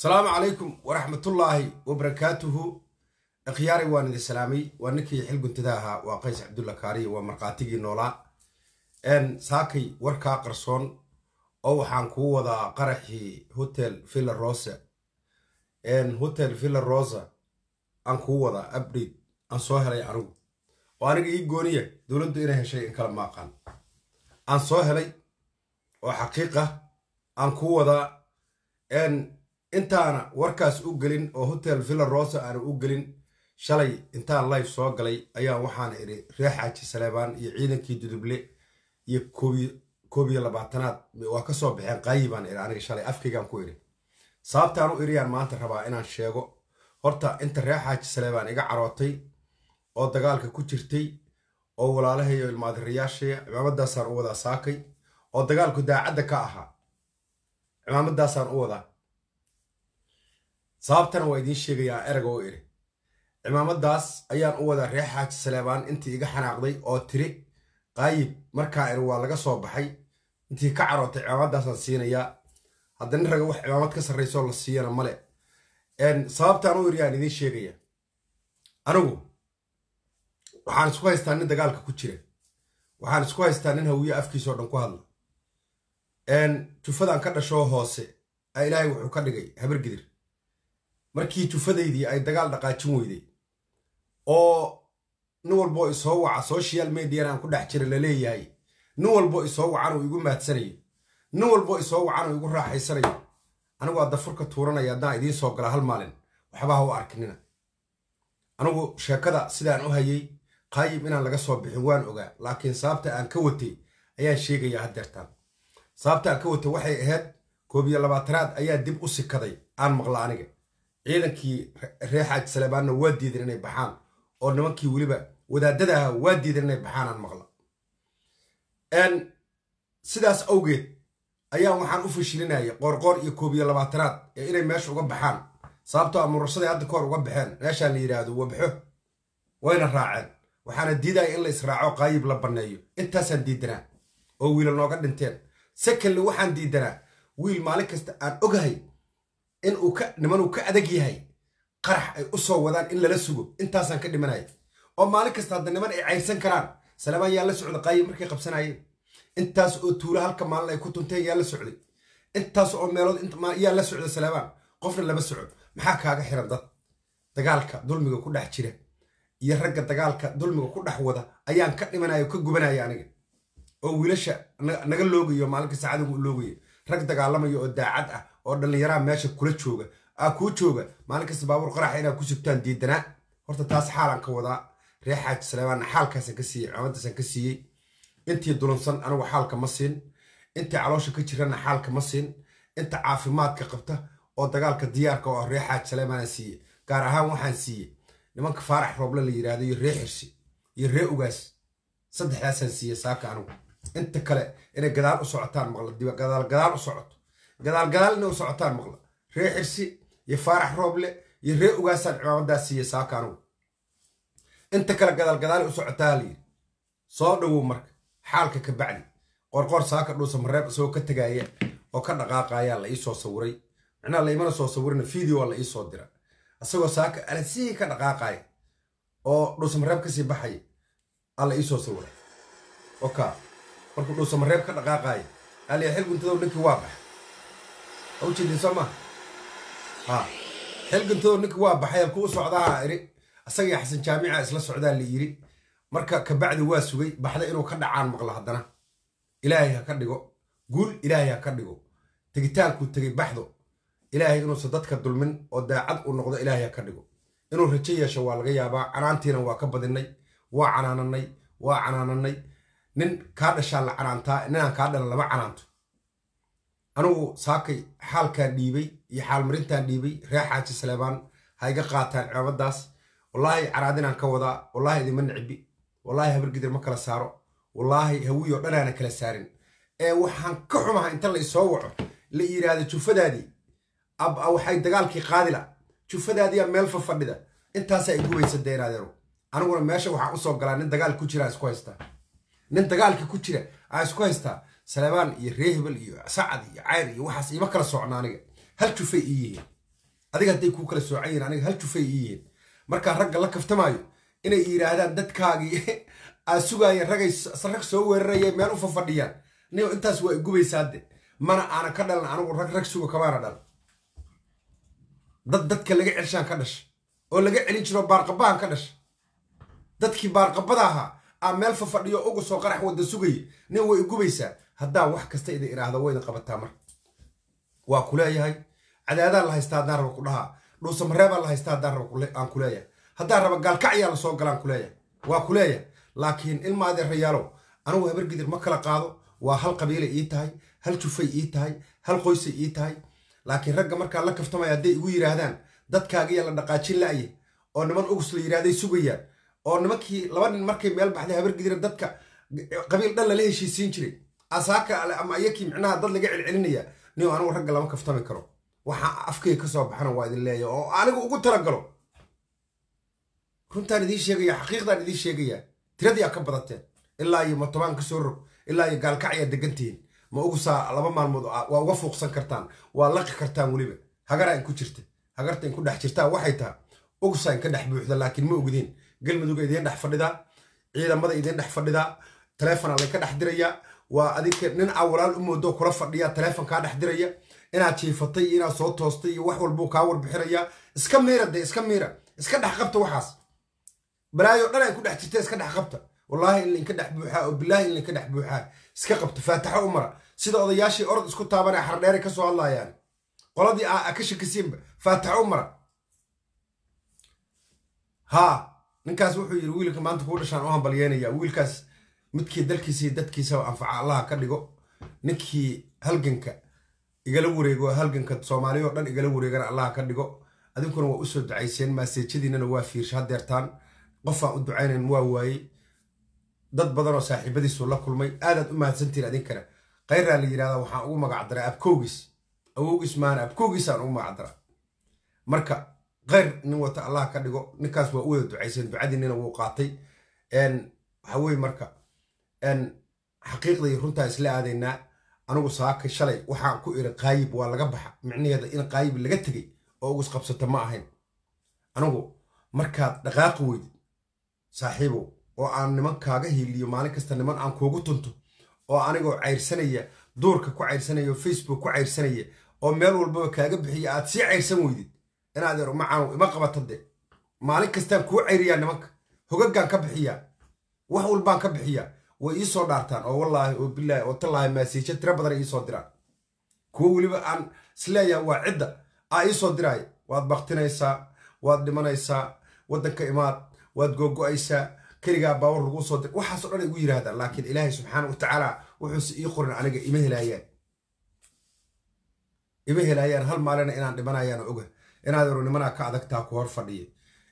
asalaamu calaykum waraxmatullaahi wabarakaatuhu akhyaari waan idin salaamay waa ninkii xilguntada ahaa waa qays cabdulla kaariya waa markhaatigii noolaa n saakay warkaa qarsoon oo waxaan kuu wadaa qaraxii hotel villa rosa hotel villa rosa aan kuu wadaa abdhate aan soo helay anigu oo aniga ii gooniya dowladdu inay heshay in kala maaqaan aan soo helay oo xaqiiqa aan kuu wadaa intaana warkaas u gelin oo hotel villa rosa aana u gelin shalay intaan lif soo galay ayaa waxaana idhi reex xaaji saleebaan iyo ciidankii duduble iyo koob iyo labaatanaad waa ka soo baxeen qaayi baan idhi aniga shalay afkaygaan ku idhi sababtaan u idhiyaan maanta rabaa inaan sheego horta inta reex xaaji saleebaan iga carootay oo dagaalka ku jirtay oo walaalahayo ilmaadirayaashaya cimaamadaasaan u wadaa saakay oo dagaalku daacadda ka ahaa cimaamadaasaan u wadaa sababtana waa idiin sheegayaa erag oo idhi cimaamadaas ayaan u wada reer xaaji saleebaan intii iga xanaaqday oo tiri qaayib markaa iri waa laga soo baxay intii ka carootay cimaamadaasaan siinayaa hadda raga wax cimaamad ka sarrayso la siiyana male sababtaan u idhi aan idiin sheegaya anigu waxaan isku haystaa nin dagaalka ku jira waxaan isku haystaa nin hawiye afkiisao dhan ku hadla jufadaan ka dhashoo hoose a ilaahay wuxuu ka dhigay habargidir markii jufadaydii ay dagaal dhaqaajin weyday oo nin walboo isoo waca social median aan ku dhex jira laleeyahay nin walboo isoo wacan wacanuu igu maadsanayo nin walboo isoo wacanuu igu raaxaysanayo anigu adafurka tuuranaya haddaan idiin soo gala hal maalin waxba ha u arkinina anigu sheekada sidaan u hayay qaayib inaan laga soo bixin waan ogaa laakiin sababta aan ka watay ayaan sheegayaa haddeertaan sababta aan ka watay waxay ahayd koob iyo labaatanaad ayaa dib u sikaday aan maqla aniga ciidankii reer xaaji saleebaanna waa diidan inay baxaan oo nimankii weliba wadaadada waa diidan inay baxaanaan maqla sidaas awgeed ayaa waxaan u fashilinaya qoorqoor iyo koob iyo labaatanaad ee inay meesha uga baxaan sababtoo a ah amurursaday hadda kahor uga baxeen meeshaan la yidhaahdo wabaxo wayna raaceen waxaana diidaya in la israaco qaayib la banneeyo intaasaan diidanaa oo wiila nooga dhinteen sekalle waxaan diidanaa wiil maalin kasta aan ogahay inuu ka uu ka adag yahay qarax ay u soo wadaan in lala sugo intaasaan ka dhimanaya oo maalin kasta hadda niman ay cayrsan karaan salamaan yaa la socda qaayib markay qabsanayeen intaas oo tuulo halka maalin ay ku tunteen yaa la socday intaas oo meelood yaa la socda salaamaan qofna lama socod maxaa kaaga xiran dad dagaalka dulmiga ku dhex jira iyo ragga dagaalka dulmiga ku dhex wada ayaan ka dhimanaya oo ka gubanaya aniga oo wiilasha naga loogayo maalinka saacada u loogaya rag dagaalamaya oo daacad ah oo dhallinyaraha meesha kula jooga aa kuu jooga maalin kasta baabuur qaraxa inaa ku sugtaan diidanaa horta taas xaalan ka wadaa ree xaaji saleymaanna xaalkaasaan ka siiyey cimadaasaan ka siiyey intii dulansan anigu xaalka ma siin intii caloosha ka jirana xaalka ma siin inta caafimaadka qabta oo dagaalka diyaarka oo ah ree xaaji saleymaanaan siiyey gaar ahaan waxaan siiyey nimanka faarax rooble la yidhahdo iyo ree xirsi iyo ree ugaas saddexdaasaan siiyey saaka anigu inta kale inay gadaal u socotaan maqladib gadaal gadaal u socoto gadaal gadaalna u socotaan maqla ree xirsi iyo faarax rooble iyo ree ugaasaan cimaamadaas siiya saaka anugu inta kale gadaal u socotaa layidhi soo dhowow marka xaalka ka bacdi qorqor saaka dhuusa mareeb isagoo ka tagaaya oo ka dhaqaaqayaa la iisoo sawiray macnaha laimana soo sawirina video la iisoo dira isagoo saaka alasihii ka dhaqaaqaya oo dhuusamareeb kasii baxaya alla iisoo sawiray oka markuu dhuusamareeb ka dhaqaaqaaya aliya xil guntadow ninkii waa bax awjeedin soo maa ha xelgantoo ninka waa baxay kuu socdaa iri isagai xasan jaamica isla socdaa la yidhi marka kabacdi waa sugay baxda inuu ka dhacaan maqlo haddana ilaahay ha ka dhigo guul ilaahay ha ka dhigo tegitaankuu tegay baxdo ilaahay inuusa dadka dulmin oo daacad uu noqdo ilaahay ha ka dhigo inuu rajo yeesho waa laga yaabaa canaantiina waa ka badinay waa canaananay waa canaananay nin kaa dhashaa la canaantaa ninaan kaa dhala lama canaanto anugu saakay xaalkaan dhiibay iyo xaalmarintaan dhiibay reer xaaji saleebaan ha iga qaataan cibaabadaas wallaahi caraadinaan ka wadaa wallaahi idima nicbi wallaahi habargidir ma kala saaro wallaahi hawii dhanaana kala saarin ee waxaan ka xumaha inta la isoo waco la yidhaahdo jufadaadii aba ah, waxay dagaalkii qaadila jufadaadiiyaa meel fafadhida intaasaa iguweysan deynaadeenu aniguna meesha waxaan usoo galaa nin dagaal ku jira isku haystaa nin dagaalka ku jira aa isku haystaa salebaan iyo reehebel iyo sacad iyo cayr iyo waxaas ima kala socna aniga hal jufay ii yihiin adiga hadday kuu kala soocan yihin aniga hal jufay ii yihiin markaa ragga la kaftamaayo inay yidhaahdaan dadkaagii aa sugaayeen ragay rag soo weeraraya meel u fafadhiyaan nigo intaas waa igubaysaade mana aana ka dhalan anigu rag rag suga kamaana dhal dad dadka laga celshaan ka dhash oo laga celin jiro baarqabahan ka dhash dadkii baarqabada ahaa aa meel fafadhiyo ugu soo qarax wada sugaya nin way igubaysaa haddaa wax kasta idin idhaahdo wayna qabataa marka waa ku leeyahay la haystaa haddaan raba ku dhahaa dhuusamareebaan la haystaa haddaan aan ku haddaan raba gaalkacyaa la soo galaan ku waa ku laakiin ilma adeerayaalow anugu habargidir ma kala qaado waa hal qabiilay ii tahay hal jufay ii tahay hal qoysay ii tahay laakiin ragga markaa la kaftamaya hadday igu yidhaahdaan dadkaagiya la dhaqaajin laye oo niman ugus la yidhahday sugayaan oo nimankii laba nin markay meel baxday habargidira dadka qabiil dhan lala heshiisiin jiray asaaka ale ama ayaki micnaha dad laga celcelinaya niyo anigu ragga lama kaftami karo waxaa afkeyga ka soo baxana waa idin leeya oo anigu ugu talagalo runtaan idiin sheegaya xaqiiqdaan idiin sheegaya tiradii ka badateen ilaa iyo matobaan ka soo rog ilaa iyo gaalkac degantihiin ma ugusaa laba maalmood waa uga fuuqsan kartaan waa laqi kartaan weliba hagaraa in jirta hagarta in dhex jirtaan waxay tahay ugusaa in dhex buuxda laakiin ma ogdeen galmuduga idiin dhex fadhidaa ciidamada idiin dhex fadhidaa taleefonaa laynka dhex dirayaa waa adinka nin awalaal u moodo kula fadhiya teleefon kaa dhex diraya inaad jiifatay iyo inaad soo toostay iyo wax walbuu kaa warbixinaya iska miira dee iska miira iska dhex qabta waxaas balaayo dhan ay ku dhex jirta iska dhex qabta wallaahi in lainka dhex buuxaa oo bilaahi in lainka dhex buuxaa iska qabta faataxo u mara sida odayaashii orod isku taabanee xardheere ka soo hadlayaan qoladii aa ka shakisiinba faataxo u haa ninkaas wuxuu yidhi wiilka maanta kuu dhashaan u hambalyeynaya wiilkaas midkii dalkiisai dadkiisa anfaca allaha ka dhigo ninkii halganka igala wareego halganka soomaaliya oo dhan igala wareegana allaha ka dhigo adinkuna waa usoo ducayseen maaseejadiinana waa fiirsha hadeertaan qofaan u ducaynan waa waayey dad badanoo saaxiibadiisu la kulmay aadaad u mahadsantiin adinkana khayraa la yidhahdaa waxaan ugu magacdaraa abkowgiis awowgiis maana abkowgiisaan ugu magacdaraa marka kheyr nin wata allah ka dhigo ninkaas waa u wada ducayseen ducadiinina wuu qaatay waxaweye marka xaqiiqdai runtaa isla aadaynaa anigu saaka shalay waxaan ku iri qaayib waa laga baxa micnaheeda in qaayib laga tegay oo ugus qabsata ma ahayn anigu markaad dhaqaaqi weydid saaxiibow oo aan niman kaaga hiiliyo maalin kasta niman aan kuugu tunto oo anigoo cayrsanaya duurka ku cayrsanaya oo facebook ku cayrsanaya oo meel walbaba kaaga bixiya aad sii cayrsan weydid inaad ero macaanow ima qabata de maalin kastaan kuu cayriyaa nimanka hogaggaan ka bixiyaa wax walbaan ka bixiyaa way iisoo dhaartaan oo wallaahi oo bilaahi oo tallaahi maaseejo tiro badan iisoo diraan kuwo weliba aan isleeyaha waa cidda aa iisoo diraaya waad baktinaysaa waad dhimanaysaa waddanka imaad waad googo-aysaa keligaa baawar laguu soo dir waxaasoo dhan ay igu yidhaahdaan laakiin ilaahay subxaana wa tacaala wuxuuse ii qorin aniga ima helaayaan ima helaayaan hal maalina inaan dhimanayaan oga inaad ero nimanaa ka adagtaa ku hor fadhiya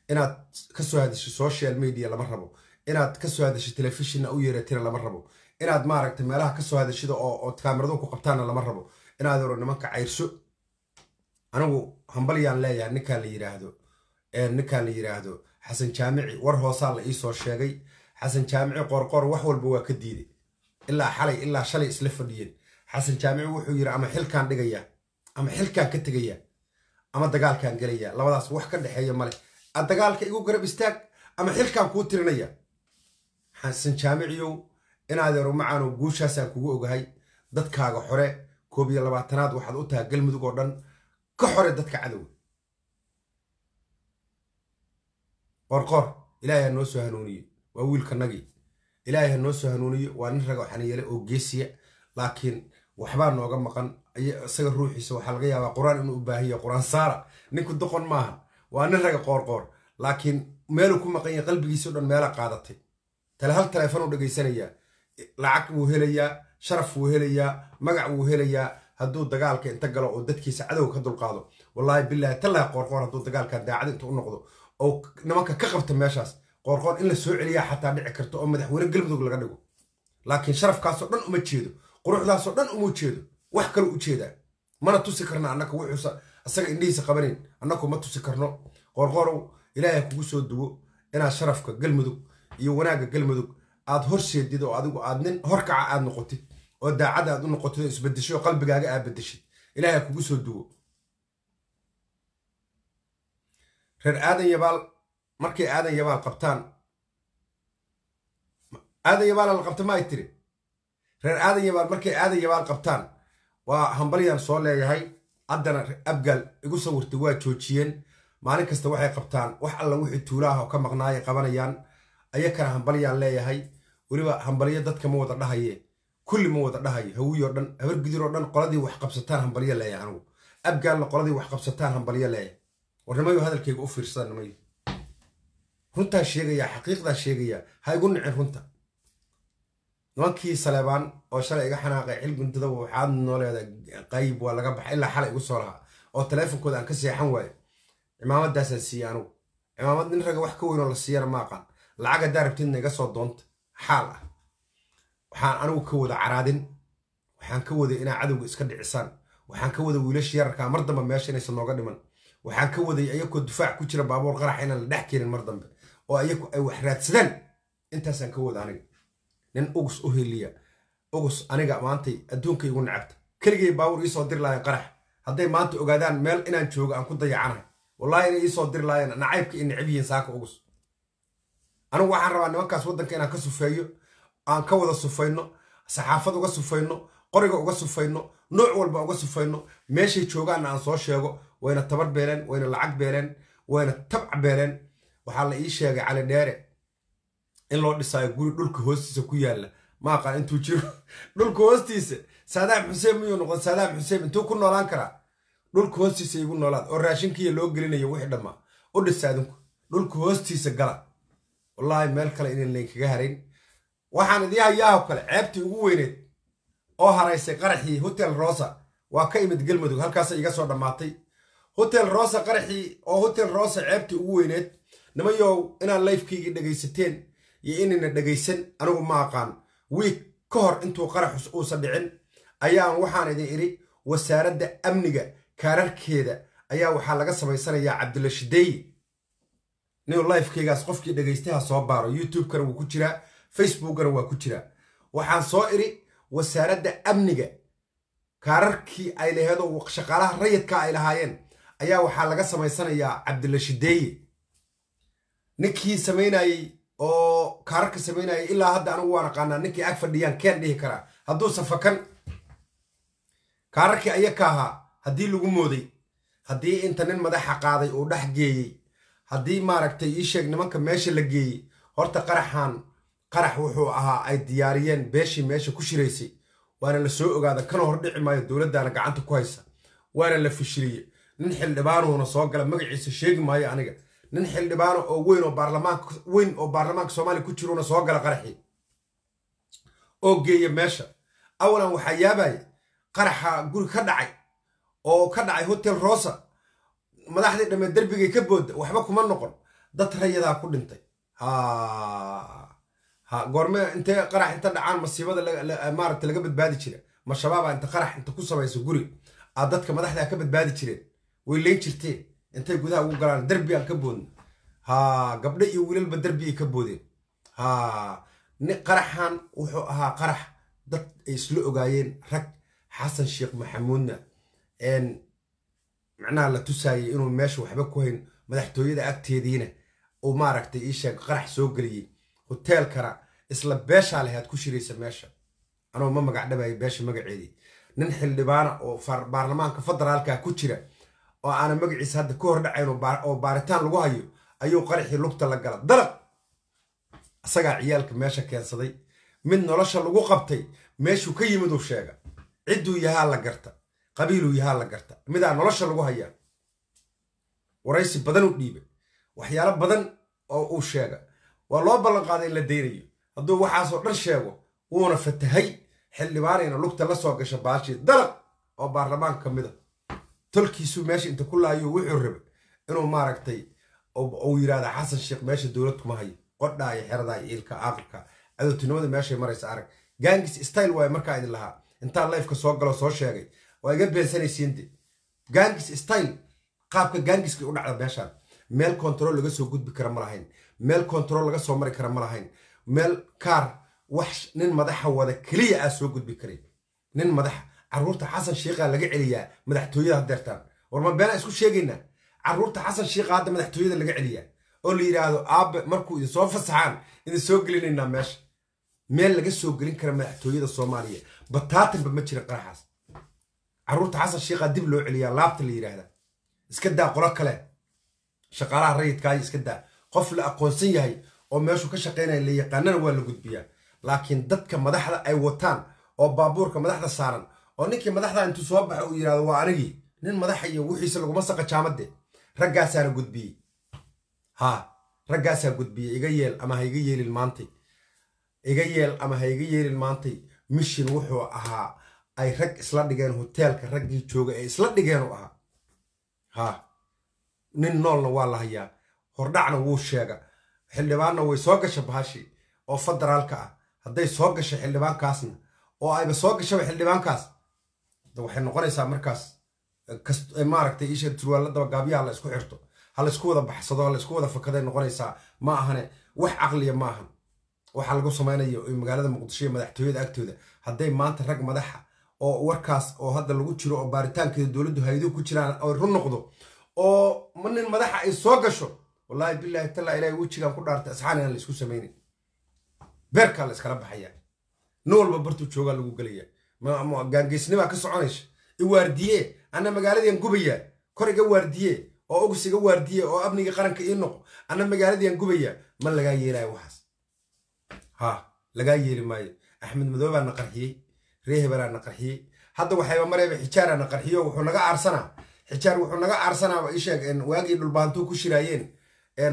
inaad ka soo hadisho social media lama rabo inaad kasoo hadashid telefishinna u yeeratina lama rabo inaad maaragta meelaha kasoo hadashida ood kaamiradu ku qabtaanna lama rabo inaad oro nimanka cayrso anigu hambalyaan leeyahay ninkaan la yiraahdo ninkaan la yiraahdo xasan jaamici war hoosaa la iisoo sheegay xasan jaamici qoorqoor wax walba waa ka diiday ilaa xalay ilaa shalay isla fadhiyeen xasan jaamici wuxuu yiri ama xilkaan dhigayaa ama xilkaan ka tegayaa ama dagaalkaan gelayaa labadaas wax ka dhexeeya male a dagaalka igu garab istaag ama xilkaan kuu tirinaya xasan jaamiciyow inaadeeru macaanow guushaasaan kugu ogahay dadkaaga xore koob iyo labaatanaad waxaad u tahay galmudug oo dhan ka xore dadka cadowga qorqor ilaahay ha noo soo hanuuniye waa wiilkanagii ilaahay ha noo soo hanuuniye waa nin raga xaniyeele oo geesiya laakiin waxbaa nooga maqan isaga ruuxiisa waxaa laga yaabaa qur-aan inuu u baahiya qur-aan saara ninku doqon maaha waa nin raga qoorqoor laakiin meeluu ku maqan yahay qalbigiisao dhan meelaa qaadatay tale hal taleefonuu dhegaysanayaa lacag wuu helayaa sharaf wuu helayaa magac wuu helayaa hadduu dagaalka inta galo oo dadkiisa cadowga ka dulqaado wallaahi bilahi tallaa qoorqoon hadduu dagaalkan daacad inta u noqdo oo nimanka ka qabta meeshaas qoorqoon in la soo celiyaa xataa dhici karto oo madaxweyne galmudug laga dhigo laakiin sharafkaasoo dhan uma jeedo quruxdaasoo dhan uma jeedo wax kale u jeedaa mana tusi karno annaka wuxuusa asaga indhihiisa qabanayn annaku ma tusi karno qoorqoorow ilaahay kugu soo duwo inaad sharafka galmudug iyo wanaagga galmudug aad horseedid oo adigu aad nin horkaca aad noqotid oo daacad aad u noqotid oo isbedesho oo qalbigaaga aad bedeshid ilaahay kugu soo duwo reer aadan yabaal markay aadan yabaal qabtaan aadan yabaala la qabta ma tiri reer aadan yabaal markay aadan yabaal qabtaan waa hambalyaan soo leeyahay haddana abgaal igu sawirtay waa joojiyeen maalin kasta waxay qabtaan wax alla wixii tuulaah ka maqnaaya qabanayaan aya kana hambalyaan leeyahay weliba hambalyo dadka ma wada dhahaye kulli ma wada dhahayo hawiyo dhan habar gudiroo dhan qoladii wax qabsataan hambalyo leeyahay anugu abgaalna qoladii wax qabsataan hambalyo leeyahay warnimayo hadalkayga u fiirsadaan nimayo runtaa sheegayaa xaqiiqdaa sheegayaa ha igu nicin runta nimankii saleebaan oo shalay iga xanaaqay xil waxaad noo qayb waa laga baxa ilaa xalay igu soo lahaa oo taleefonkooda aan ka seexan waayo cimaamadaasaan siiyey anugu cimaamad nin raga wax ka weynoo la siiyana ma aqaan lacag haddaa naga soo doonta xaal ah waxaan anigu ka wada caraadin waxaan ka waday inaa cadowga iska dhicisaan waxaan ka wada wiilasha yararkaa mar dambe meesha inaysan nooga dhiman waxaan ka waday ayakoo dufaac ku jira baabuur qarax inaan la dhex keenin mar dambe oo ayaku ay wax raadsadaan intaasaan ka wada aniga nin ugus u heliya ugus aniga maantay adduunka igu nacabta keligay baabuur iisoo diri lahayn qarax hadday maanta ogaadaan meel inaan joogo aan ku dayacanahay wallaahi inay iisoo diri lahayn nacaybka i necab yihiin saaka ugus anigu waxaan rabaa nimankaas waddanka inaan ka sufeeyo aan ka wada sufayno saxaafad uga sufayno qoriga uga sufayno nooc walba uga sufayno meeshay joogaanna aan soo sheego wayna tabar beeleen wayna lacag beeleen wayna tabc beeleen waxaa la ii sheegay cali dheere in loo dhisaayo guri dhulka hoostiisa ku yaalla maaqaa intuu jiro dhulka hoostiisa saadaam xuseen miyuu noqon saadaam xuseen intuu ku noolaan karaa dhulka hoostiisa igu noolaad oo raashinkiiya loo gelinayo wixii dhammaa u dhisa dhulka hoostiisa gala wallaahi meel kale inaan laynkaga harayn waxaan idii hayaaho kale ceebtii ugu weyneed oo haraysay qaraxii hotel rosa waa ka imid galmudug halkaasay iga soo dhammaatay hotel rosa qaraxii oo hotel rosa ceebtii ugu weyneed nimayow inaan layfkaygii dhegaysateen iyo inayna dhegaysan anigu ma aqaan wiig ka hor intuu qaraxu uusan dhicin ayaan waxaan idin idhi wasaaradda amniga kaararkeeda ayaa waxaa laga samaysanayaa cabdilla shideeyi new lifekaygaas qofkii dhegaystaha soo baaro youtube-kana wuu ku jiraa facebookana waa ku jiraa waxaan soo iri wasaaradda amniga kaararkii ay laheedoo shaqaalaha rayidka ay lahaayeen ayaa waxaa laga samaysanayaa cabdilla shideeye ninkii samaynayey oo kaararka samaynayay ilaa hadda anigu waan aqaanaa ninkii ag fadhiyaan keen dhihi karaa hadduu safakan kaararkii ayaka ahaa haddii lagu mooday haddii inta nin madaxa qaaday uu dhex geeyey haddii maaragtay ii sheeg nimanka meesha la geeyey horta qaraxan qarax wuxuu ahaa ay diyaariyeen beeshii meesha ku shiraysay waana la soo ogaada kana hor dhici maayo dowladdaana gacanta ku haysa waana la fishiliye nin xildhibaanuuna soo gala magaciisa sheegi maayo aniga nin xildhibaan oo weyn oo baarlamaanka weyn oo baarlamaanka soomaaliya ku jiroona soo gala qaraxii oo geeya meesha awalan waxaa yaabaya qaraxa guri ka dhacay oo ka dhacay hotel rosa madaxdii dhamee derbigay ka booda waxba kuma noqon dad rayadaa ku dhintay ha goorme intee qarax inta dhacaan masiibada maaragta laga badbaadi jira ma shabaaba ah inta qarax inta ku samayso guri aad dadka madaxdaa ka badbaadi jireen way leyn jirteen intay gudaha ugu galaan derbi aan ka boodna ha gabdho iyo wiilalba derbiyay ka boodeen ha qaraxan wuxuu ahaa qarax dad ay isla ogaayeen rag xasan sheekh maxamuudna macnaha la tusaayay inuu meesha waxba ku hayn madaxtooyada agteediina uu maaragtay iisheeg qarax soo geliyey hoteelkana isla beeshaa lehaad ku shiraysa meesha anoo ma magacdhabayo beesha magaceedii nin xildhibaana oo baarlamaanka federaalka ku jira oo aana magaciisa hadda ka hordhacayn oo baaritaan lagu hayo ayuu qaraxii lugta la gala dalaq asagaa ciyaalka meesha keensaday mid nolosha lagu qabtay meeshuu ka yimiduu sheega cidduu yahaa la garta qabiiluu yahaa la garta midaa nolosha lagu hayaa waraysi badan u dhiibay waxyaalo badan oo uu sheega waa loo ballanqaaday in la daynayo hadduu waxaasoo dhan sheego wuuna fatahay xildhibaanayna lugta la soo gasha baashii dalaq oo baarlamaanka ka mid a tolkiisuu meesha inta ku laayo wuxuu rabay inuu maaragtay uu yidhahda xasan sheekh meesha dowlad kuma hayo qodhaa xeradaa iilka aakhirka cadowtinimada meeshay maraysa arag gaangis style waaye markaa idin lahaa intaa layfka soo galo soo sheegay waa iga beensanaysiin de gaangis style qaabka gaangiska u dhacda meeshaan meel control laga soo gudbi kara ma lahayn meel control laga soo mari kara ma lahayn meel kaar wax nin madaxa wada keliya aa ah soo gudbi karay nin madaxa caruurta xasan sheikha laga celiyaa madaxtooyada hadeertaan warma beenaa isku sheegaynaa caruurta xasan sheikha hadda madaxtooyada laga celiyaa oo la yidhaahdo aabe markuu idin soo fasaxaan idin soo gelinaynaa meesha meel laga soo gelin kara madaxtooyada soomaaliya bataatinba ma jira qaraxaas caruurta xasan sheikhaa dib loo celiyaa laabta la yidhaahda iska daa qolo kale shaqaalaha rayidkaa iska daa qof la aqoonsan yahay oo meeshuu ka shaqaynaya la yaqaanana waa la gudbiyaa laakiin dadka madaxda ay wataan oo baabuurka madaxda saaran oo ninkii madaxda intuu soo baxa uu yidhahdo waa anigii nin madaxa iyo wixiisa laguma jaamade raggaasaana gudbiyey ha raggaasaa gudbiyey iga yeel ama ha iga yeelin maantay iga yeel ama ha iga yeelin maantay mishin wuxuu ahaa ay rag isla dhigeen hoteelka raggii jooga ee isla dhigeen u ahaa ha nin noolna waa la hayaa hordhacna wuu sheega xildhibaanna way soo gasha bahashi oo federaalka ah hadday soo gasha xildhibaankaasna oo ayba soo gashaba xildhibaankaas waxay noqonaysaa markaas eh, eh, maaragtay isha turwaaladaba gaabyaha la isku xirto ha laysku wada baxsado ha laysku wada fakaday noqonaysaa ma ahane wax caqliya maahan waxaa lagu samaynayo eh, magaalada muqdisho iyo madaxtooyada agtooda hadday maanta rag madaxa oo warkaas oo hadda lagu jiro oo baaritaankeeda dowladdu hay-aduhu ku jiraan oo run noqdo oo nin madaxa ay soo gasho wallaahi bilaahi tallaa ilahay wejigaan ku dhaartay asxaan aan la beerkaa la baxaya baxayaa nin walba bartuu joogaa lagu gelayaa gaangeysnimaa ka soconaysa i waardiye ana magaaladian gubayaa kor waardiye oo ogsiga iga waardiye oo amniga qaranka ii noqo anna magaaladian gubayaa ma lagaa yeelaayo waxaas ha lagaa yeeli maayo axmed madoobe qarxiyey ree hebelaa hadda waxayba marayba xijaara na qarxiyo wuxuu naga aarsanaa xijaar wuxuu naga aarsanaaba isheeg waagii dhulbaantuu ku shiraayeen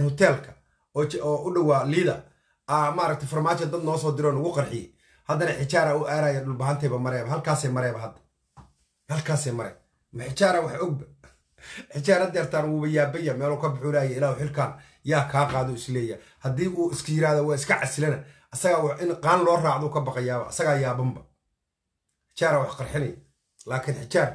hoteelka oo u dhowaa liida ah, maaragta farmaajo dad noo soo diroo nagu qarxiyey haddana xijaara u aaraya dhulbahantayba mareeba halkaasay mareeba hadda halkaasay mare ma xijaara wax ogba xijaara deertaan wuuba yaabaya meelu ka buxulaaya ilaahu xilkaan yaa kaa qaado isleeya haddii uu iska yiraahdo waa iska casilana asagaa in qaan loo raacduu ka baqayaaba asagaa yaabanba xijaara wax qarxinaya laakiin xijaar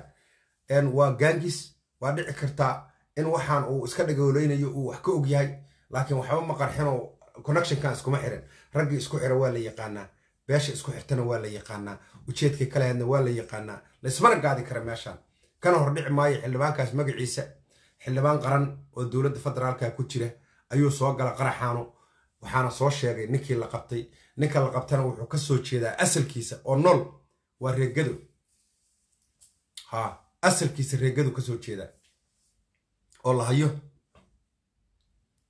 waa gaangis waa dhici kartaa in waxaan uu iska dhagooleynayo uu wax ka og yahay laakiin waxba ma qarxinoo connectionkan iskuma xirin raggii isku xira waa la yaqaanaa beesha isku xirtana waa la yaqaanaa ujeedkii kale waa la yaqaanaa laismana gaadi kara meeshaan kana hordhici maayo xildhibaankaas magaciisa xildhibaan qaran oo dowladda federaalka ku jira ayuu soo gala qaraxaano waxaana soo sheegay ninkii la qabtay ninka la qabtana wuxuu ka soo jeedaa asalkiisa oo nool waa reegado ha asalkiisa reegadu kasoo jeeda oo la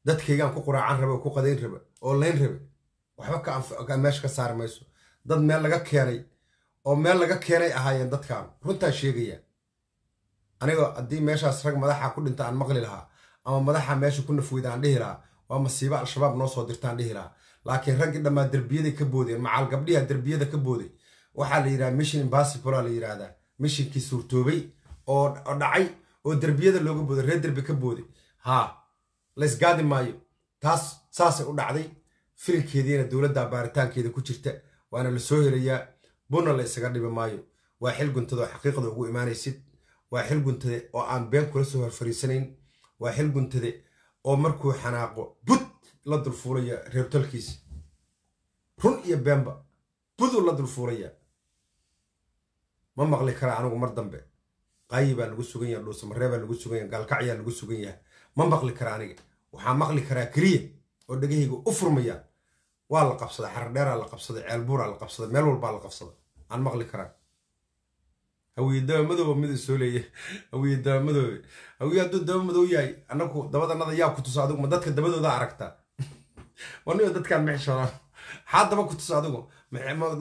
dadkaygaan ku quraacan raba oo ku qadayn raba oo layn raba waxba ka meesha ka saari mayso dad meel laga keenay oo meel laga keenay ahaayeen dadkan runtaa sheegaya anigoo haddii meeshaas rag madaxa ku dhinta aan maqli lahaa ama madaxa meesha ku nafweyda aan dhihi lahaa waa masiibo al-shabaab noo soo dirtaan dhihi lahaa laakiin raggii dhammaa derbiyada ka boodeen macaal gabdhiha derbiyada ka booday waxaa la yidhaha mission impossible la yidhahdaa mishinkii suurtoobay oo dhacay oo derbiyada looga booday reer derbi ka booday ha laysgaadi maayo taas saasay u dhacday filinkeediina dowladda baaritaankeeda ku jirta waana la soo helayaa bunna la isaga dhibi maayo waa xil guntada oo xaqiiqda ugu imaanaysid waa xil guntade oo aan been kula soo horfariisanayn waa xil guntade oo markuu xanaaqo bud la dulfuulaya reertolkiisa run iyo beenba buduu la dulfuulaya ma maqli kara anigu mar dambe qaayi baa lagu sugan yaha dhuusamaree baa lagu sugan yaha gaalkacyaa lagu sugan yaha ma maqli kara aniga waxaa maqli karaa keliya oo dhegahayga u furmayaan waa la qabsaday xardheeraa la qabsaday ceelbuuraa la qabsaday meel walbaa la qabsaday aan maqli karaa hawiye dabamadoba mida soo leeya hawiye dabamadobe hawiye hadduu daba madow yahay anagu dabadanada yaa ku tusa adigu ma dadka dabadooda aragtaa waniyo dadkaan mexshanaa maxaa daba ku tusa adigu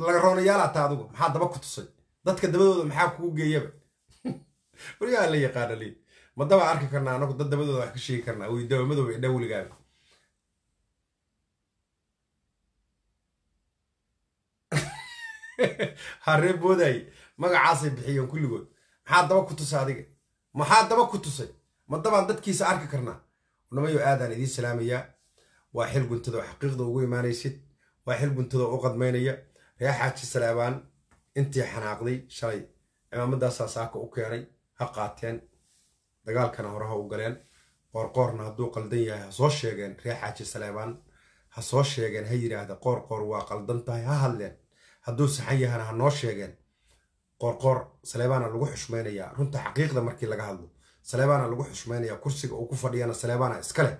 laga roonayaalaataa adigu maxaa daba ku tusay dadka dabadooda maxaa kugu geeyaba weligaa la yaqaana li madaba arki karnaa anagu dad dabadooda wax ka sheegi karnaa wey dawamadoba idhaa weligaaga haree boodaye magacaasay bixiyeen kulligood maxaa daba ku tusay adiga maxaa daba ku tusay madabaan dadkiisa arki karnaa nabayo aadaan idiin salaamayaa waa xil guntada oo xaqiiqda ugu imaanaysid waa xil guntada oo u qadmaynaya xaaji salaabaan intii xanaaqday shalay cimaamaddaasaa saaka u keenay ha qaateen dagaalkana hore ha u galeen qoorqoorna hadduu qaldan yahay ha soo sheegeen reer xaaji saleebaan ha soo sheegeen ha yidhaahda qoorqoor waa qaldan tahay ha hadleen hadduu saxan yahana ha noo sheegeen qoorqoor saleebaana lagu xushmaynayaa runta xaqiiqda markii laga hadlo saleebaana lagu xushmaynayaa kursiga uu ku fadhiyana saleebaana iska leh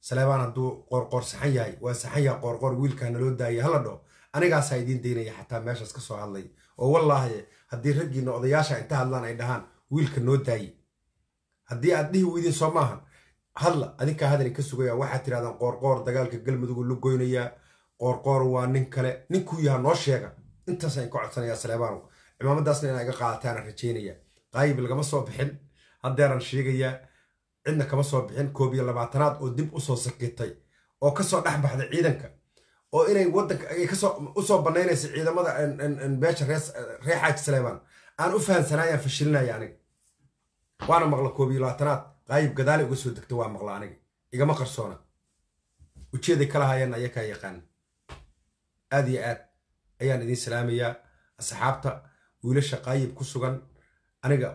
saleebaan hadduu qoorqoor saxan yahay waa saxan yahay qoorqoor wiilkaa naloo daayay hala dho anigaasaa idiin daynaya xataa meeshaas ka soo hadlay oo wallaahi haddii raggiina odayaasha inta hadlaan ay dhahaan wiilka noo daaye haddii aad dhihi weydeen soo maahan hadla adinkaa hadalin ka sugaya waxaad tidhahdaan qoorqoor dagaalka galmudugu la goynayaa qoorqoor waa nin kale ninkuu yaha noo sheega intaasaan ka codsanayaa saleebaanow cimaamadaasna inaa iga qaadataana rajaynaya qaayib lagama soo bixin haddeeraan sheegayaa cidna kama soo bixin koob iyo labaatanaad oo dib usoo sakitay oo kasoo dhex baxday ciidanka oo inay wadanka usoo banaynayso ciidamada beesha reer xaaji saleebaan aan u fahamsanay fashilinaya aniga waana maqla koob labaatanaad qaayib gadaale uga soo degta waa maqla aniga igama qarsoona ujeeday kala hayana ayakaa yaqaan aad iyo aad ayaan idiin salaamayaa asxaabta wiilasha qaayib ku sugan aniga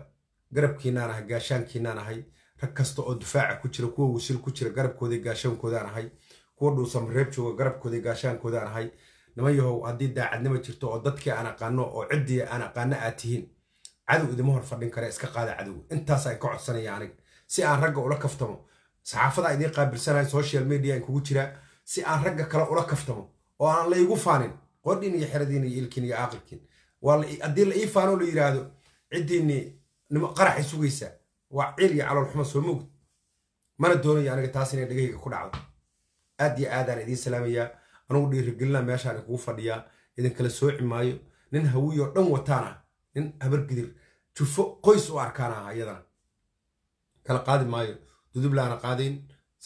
garabkiinaan ahay gaashaankiinaan ahay rag kasta oo dufaaca ku jira kuwa wasil ku jira garabkooda gaashaankoodan ahay kuwa dhuusan reeb jooga garabkooda gaashaankooda aan ahay niman haddii daacadnima jirto oo dadkii aan aqaano oo ciddii aan aqaano aad tihiin cadow idima hor fadhin kare iska qaada cadow intaasaan ka codsanaya anig si aan ragga ula kaftamo saxaafadaa idiin qaabilsanahay social mediaan kugu jiraa si aan ragga kale ula kaftamo oo aan laygu faanin qordhiin iyo xeradiin iyo ilkiin iyo aaqilkiin haddii la ii faanoo la yidhaahdo ciddiinni qaraxay sugaysaa waa ciil iyo caloolxuma soo moogd mana doonayo aniga taas inay dhegahayga ku dhacdo aad iyo aadaan idiin salaamayaa anugu dhiirigelina meeshaan kugu fadhiyaa idinkala sooci maayo nin hawiyoo dhan wataana nin habargidir jufo qoys u arkaana ayadana kala qaadi maayo dudublaana qaadayn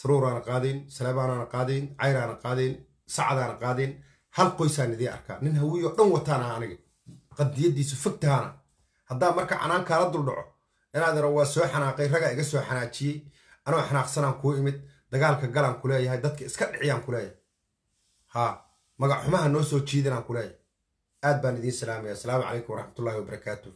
saruuraana qaadayn salaabaanaana qaadayn cayraana qaadayn sacadaana qaadayn hal qoysaan idiin arkaa nin hawiyoo dhan wataana aniga qadiyadiisu fogtahana haddaa marka canaan kaala duldhaco inaad ira waa soo xanaaqay ragaa iga soo xanaajiyey anoo xanaaqsanaan kuu imid dagaalka galaan ku leeyahay dadka iska dhiciyaan ku leeyahay haa magac xumaha noo soo jiidanaan ku leeyahay aad baan idiin salaamaya asalaamu calaykum waraxmatullahi wabarakaatu